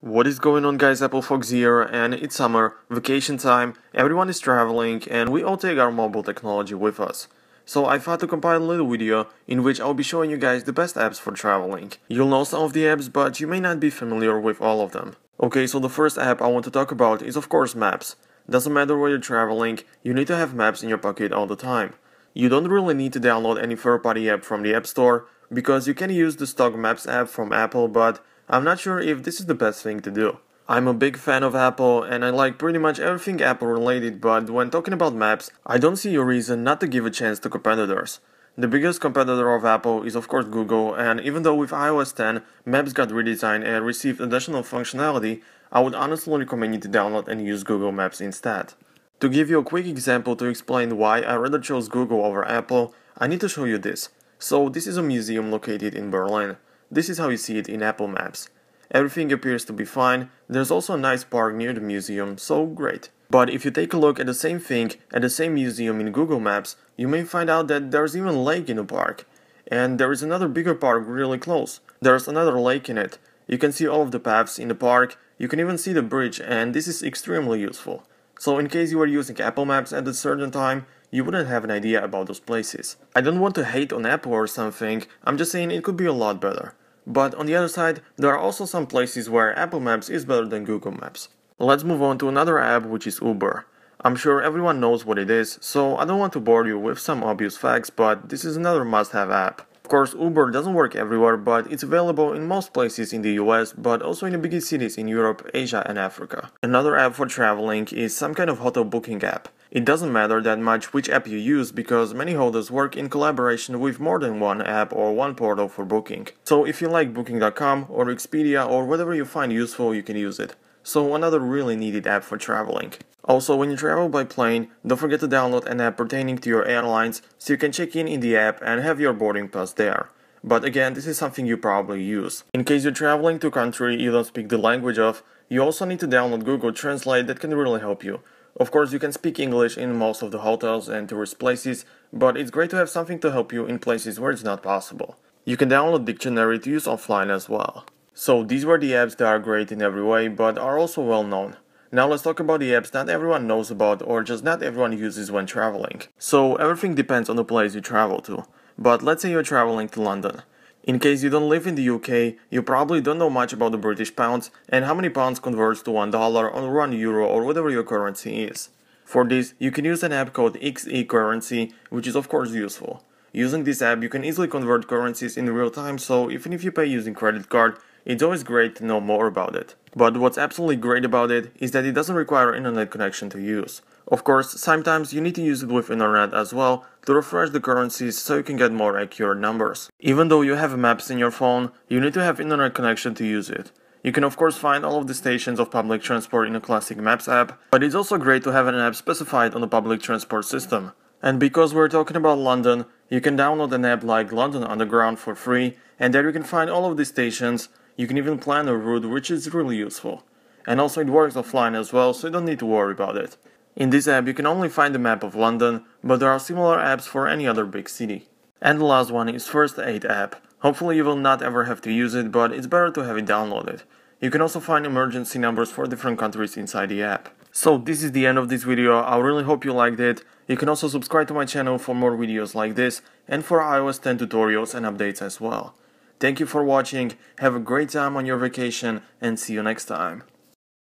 What is going on guys, Apple Fox here, and it's summer, vacation time, everyone is traveling, and we all take our mobile technology with us. So I thought to compile a little video in which I'll be showing you guys the best apps for traveling. You'll know some of the apps, but you may not be familiar with all of them. Okay, so the first app I want to talk about is of course Maps. Doesn't matter where you're traveling, you need to have maps in your pocket all the time. You don't really need to download any third-party app from the App Store, because you can use the stock Maps app from Apple, but I'm not sure if this is the best thing to do. I'm a big fan of Apple and I like pretty much everything Apple related, but when talking about maps, I don't see a reason not to give a chance to competitors. The biggest competitor of Apple is of course Google, and even though with iOS 10 Maps got redesigned and received additional functionality, I would honestly recommend you to download and use Google Maps instead. To give you a quick example to explain why I rather chose Google over Apple, I need to show you this. So this is a museum located in Berlin. This is how you see it in Apple Maps. Everything appears to be fine, there's also a nice park near the museum, so great. But if you take a look at the same thing at the same museum in Google Maps, you may find out that there's even a lake in the park. And there is another bigger park really close. There's another lake in it. You can see all of the paths in the park, you can even see the bridge, and this is extremely useful. So in case you are using Apple Maps at a certain time, you wouldn't have an idea about those places. I don't want to hate on Apple or something, I'm just saying it could be a lot better. But on the other side, there are also some places where Apple Maps is better than Google Maps. Let's move on to another app which is Uber. I'm sure everyone knows what it is, so I don't want to bore you with some obvious facts, but this is another must-have app. Of course, Uber doesn't work everywhere, but it's available in most places in the US, but also in the biggest cities in Europe, Asia and Africa. Another app for traveling is some kind of hotel booking app. It doesn't matter that much which app you use because many holders work in collaboration with more than one app or one portal for booking. So if you like booking.com or Expedia or whatever you find useful, you can use it. So another really needed app for traveling. Also, when you travel by plane, don't forget to download an app pertaining to your airlines so you can check in in the app and have your boarding pass there. But again, this is something you probably use. In case you're traveling to a country you don't speak the language of, you also need to download Google Translate that can really help you. Of course, you can speak English in most of the hotels and tourist places, but it's great to have something to help you in places where it's not possible. You can download dictionary to use offline as well. So these were the apps that are great in every way, but are also well known. Now let's talk about the apps not everyone knows about or just not everyone uses when traveling. So everything depends on the place you travel to. But let's say you're traveling to London. In case you don't live in the UK, you probably don't know much about the British pounds and how many pounds converts to $1 or 1 euro or whatever your currency is. For this, you can use an app called XE Currency, which is of course useful. Using this app, you can easily convert currencies in real time, so even if you pay using credit card, it's always great to know more about it. But what's absolutely great about it is that it doesn't require internet connection to use. Of course, sometimes you need to use it with internet as well to refresh the currencies so you can get more accurate numbers. Even though you have maps in your phone, you need to have internet connection to use it. You can of course find all of the stations of public transport in a classic maps app, but it's also great to have an app specified on the public transport system. And because we're talking about London, you can download an app like London Underground for free, and there you can find all of the stations you can even plan a route which is really useful. And also it works offline as well, so you don't need to worry about it. In this app you can only find a map of London, but there are similar apps for any other big city. And the last one is First Aid app. Hopefully you will not ever have to use it, but it's better to have it downloaded. You can also find emergency numbers for different countries inside the app. So this is the end of this video, I really hope you liked it. You can also subscribe to my channel for more videos like this and for iOS 10 tutorials and updates as well. Thank you for watching, have a great time on your vacation, and see you next time.